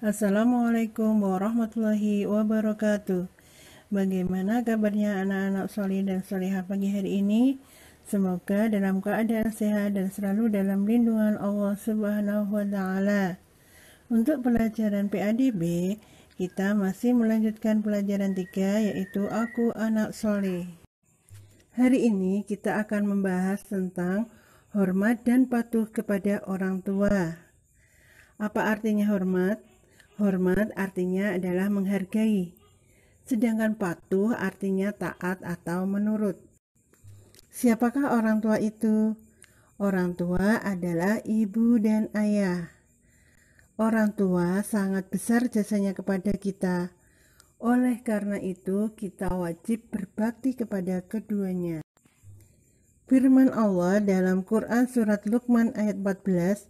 Assalamualaikum warahmatullahi wabarakatuh. Bagaimana kabarnya anak-anak soleh dan solehah pagi hari ini? Semoga dalam keadaan sehat dan selalu dalam lindungan Allah Subhanahu wa taala. Untuk pelajaran PADB, kita masih melanjutkan pelajaran 3 yaitu Aku Anak Soleh. Hari ini kita akan membahas tentang hormat dan patuh kepada orang tua. Apa artinya hormat? Hormat artinya adalah menghargai, sedangkan patuh artinya taat atau menurut. Siapakah orang tua itu? Orang tua adalah ibu dan ayah. Orang tua sangat besar jasanya kepada kita. Oleh karena itu, kita wajib berbakti kepada keduanya. Firman Allah dalam Quran Surat Luqman ayat 14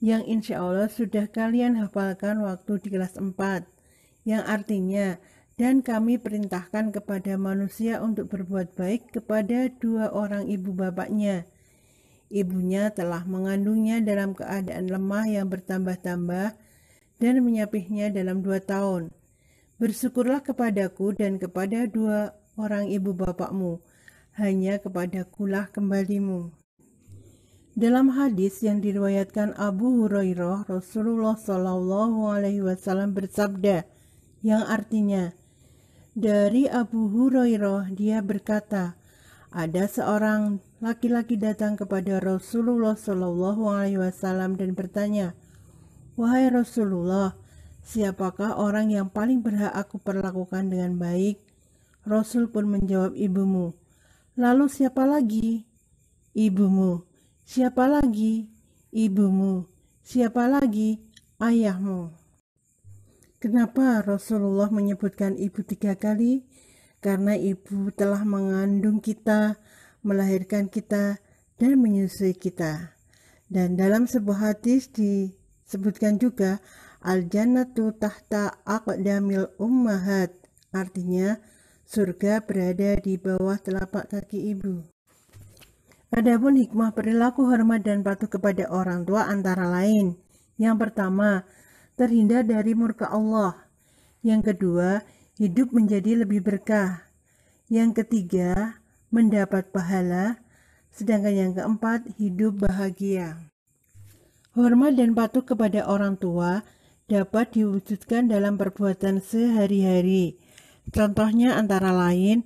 yang insya Allah sudah kalian hafalkan waktu di kelas 4 yang artinya dan kami perintahkan kepada manusia untuk berbuat baik kepada dua orang ibu bapaknya ibunya telah mengandungnya dalam keadaan lemah yang bertambah-tambah dan menyapihnya dalam dua tahun bersyukurlah kepadaku dan kepada dua orang ibu bapakmu hanya kepada kulah kembalimu. Dalam hadis yang diriwayatkan Abu Hurairah, Rasulullah Shallallahu Alaihi Wasallam bersabda, yang artinya, dari Abu Hurairah dia berkata, ada seorang laki-laki datang kepada Rasulullah Shallallahu Alaihi Wasallam dan bertanya, wahai Rasulullah, siapakah orang yang paling berhak aku perlakukan dengan baik? Rasul pun menjawab ibumu. Lalu siapa lagi? Ibumu. Siapa lagi? Ibumu. Siapa lagi? Ayahmu. Kenapa Rasulullah menyebutkan ibu tiga kali? Karena ibu telah mengandung kita, melahirkan kita, dan menyusui kita. Dan dalam sebuah hadis disebutkan juga al-jannatu tahta aqdamil ummahat. Artinya, Surga berada di bawah telapak kaki ibu. Adapun hikmah perilaku hormat dan patuh kepada orang tua antara lain. Yang pertama, terhindar dari murka Allah. Yang kedua, hidup menjadi lebih berkah. Yang ketiga, mendapat pahala. Sedangkan yang keempat, hidup bahagia. Hormat dan patuh kepada orang tua dapat diwujudkan dalam perbuatan sehari-hari Contohnya antara lain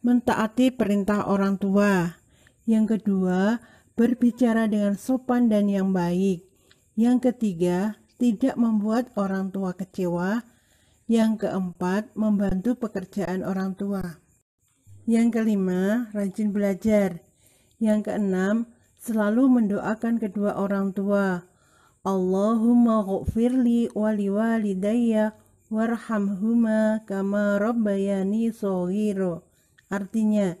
mentaati perintah orang tua. Yang kedua, berbicara dengan sopan dan yang baik. Yang ketiga, tidak membuat orang tua kecewa. Yang keempat, membantu pekerjaan orang tua. Yang kelima, rajin belajar. Yang keenam, selalu mendoakan kedua orang tua. Allahumma ghafirli wali walidayya warhamhuma kama rabbayani sohiro. Artinya,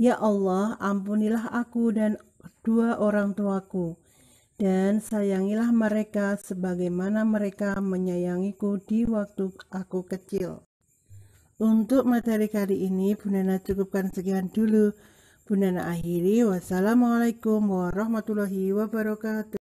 Ya Allah, ampunilah aku dan dua orang tuaku, dan sayangilah mereka sebagaimana mereka menyayangiku di waktu aku kecil. Untuk materi kali ini, Bunda Nana cukupkan sekian dulu. Bunda Nana akhiri, wassalamualaikum warahmatullahi wabarakatuh.